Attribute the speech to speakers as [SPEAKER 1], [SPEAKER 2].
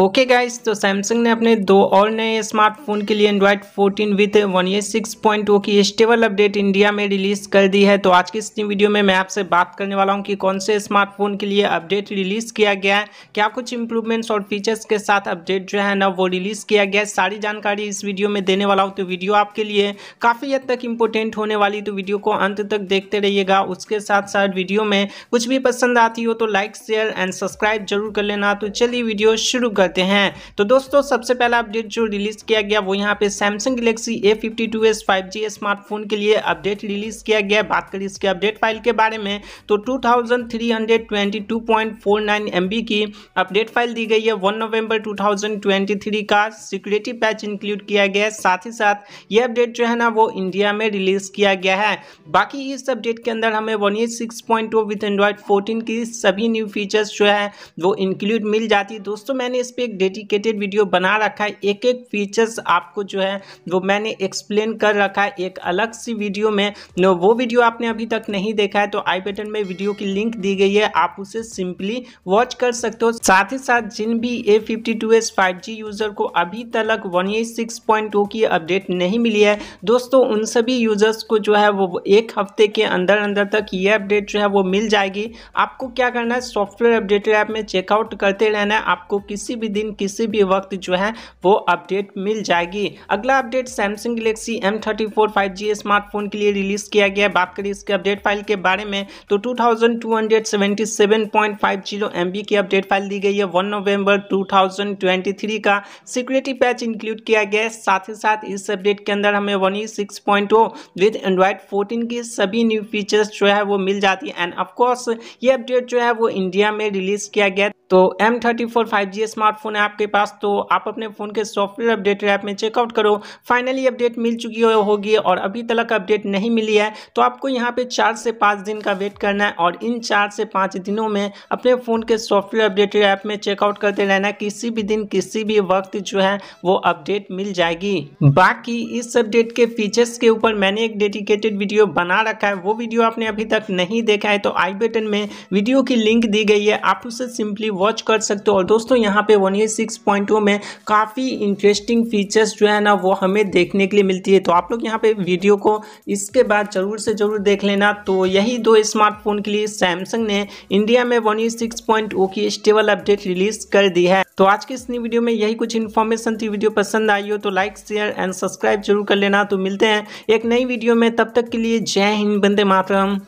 [SPEAKER 1] okay okay guys तो Samsung ने अपने दो और नए स्मार्टफोन के लिए Android 14 with one UI six point की स्टेबल अपडेट इंडिया में रिलीज कर दी है तो आज की इस वीडियो में मैं आपसे बात करने वाला हूं कि कौन से स्मार्टफोन के लिए अपडेट रिलीज किया गया है क्या कुछ इंप्रूवमेंट्स और फीचर्स के साथ अपडेट जो है ना वो रिलीज किया गया है सारी जानकारी इस वीडियो में देने वाला हूँ तो वीडियो आपके लिए काफ़ी हद तक इंपॉर्टेंट होने वाली तो वीडियो को अंत तक देखते रहिएगा उसके साथ साथ वीडियो में कुछ भी पसंद आती हो तो लाइक शेयर एंड सब्सक्राइब जरूर कर लेना तो चलिए वीडियो शुरू कर करते हैं तो दोस्तों सबसे पहला अपडेट जो रिलीज़ किया गया वो यहाँ पे Samsung Galaxy A fifty two S five G smartphone के लिए अपडेट रिलीज़ किया गया बात करें इसके अपडेट फाइल के बारे में तो two thousand three hundred twenty two point four nine M B की अपडेट फाइल दी गई है one November two thousand twenty three का सिक्योरिटी पैच इंक्लूड किया गया है साथ ही साथ ये अपडेट जो है ना वो इंडिया में रिलीज़ किया गया है बाकी इस अपडेट के अंदर हमें one eight six point two with Android fourteen की सभी न्यू फीचर्स जो है वो इंक्लूड मिल जाती है दोस्तों मैंने इस पे एक डेडिकेटेड वीडियो बना रखा है एक एक फीचर्स आपको जो है वो मैंने एक्सप्लेन कर रखा है एक अलग सी वीडियो में वो वीडियो आपने अभी तक नहीं देखा है तो आई बटन में वीडियो की लिंक दी गई है आप उसे सिंपली वॉच कर सकते हो साथ ही साथ जिन भी ए फिफ्टी यूज़र को अभी तक वन की अपडेट नहीं मिली है दोस्तों उन सभी यूज़र्स को जो है वो एक हफ्ते के अंदर अंदर तक ये अपडेट जो है वो मिल जाएगी आपको क्या करना है सॉफ्टवेयर अपडेटेड ऐप में चेकआउट करते रहना है आपको किसी भी भी दिन किसी भी वक्त जो है वो अपडेट मिल जाएगी अगला update Samsung Galaxy M thirty smartphone के लिए रिलीज किया गया बात करें इसके अपडेट फाइल के बारे में तो टू थाउजेंड की अपडेट फाइल दी गई है वन नवंबर टू का सिक्योरिटी पैच इंक्लूड किया गया है साथ ही साथ इस अपडेट के अंदर हमें one six point O with Android fourteen की सभी न्यू फीचर्स जो है वो मिल जाती है एंड ऑफकोर्स ये अपडेट जो है वो इंडिया में रिलीज किया गया तो M thirty four five G smartphone है आपके पास तो आप अपने फ़ोन के सॉफ्टवेयर अपडेटेड ऐप में चेकआउट करो फाइनली अपडेट मिल चुकी हो, होगी और अभी तक अपडेट नहीं मिली है तो आपको यहाँ पे चार से पाँच दिन का वेट करना है और इन चार से पाँच दिनों में अपने फ़ोन के सॉफ्टवेयर अपडेटेड ऐप में चेकआउट करते रहना किसी भी दिन किसी भी वक्त जो है वो अपडेट मिल जाएगी बाकी इस अपडेट के फीचर्स के ऊपर मैंने एक डेडिकेटेड वीडियो बना रखा है वो वीडियो आपने अभी तक नहीं देखा है तो आई बटन में वीडियो की लिंक दी गई है आप उसे सिंपली वॉच कर सकते हो और दोस्तों यहाँ पे वन ईयर सिक्स पॉइंट में काफ़ी इंटरेस्टिंग फीचर्स जो है ना वो हमें देखने के लिए मिलती है तो आप लोग यहाँ पे वीडियो को इसके बाद ज़रूर से ज़रूर देख लेना तो यही दो स्मार्टफोन के लिए सैमसंग ने इंडिया में one UI six point O की स्टेबल अपडेट रिलीज कर दी है तो आज की इस वीडियो में यही कुछ इन्फॉर्मेशन थी वीडियो पसंद आई हो तो लाइक शेयर एंड सब्सक्राइब जरूर कर लेना तो मिलते हैं एक नई वीडियो में तब तक के लिए जय हिंद बंदे मातरम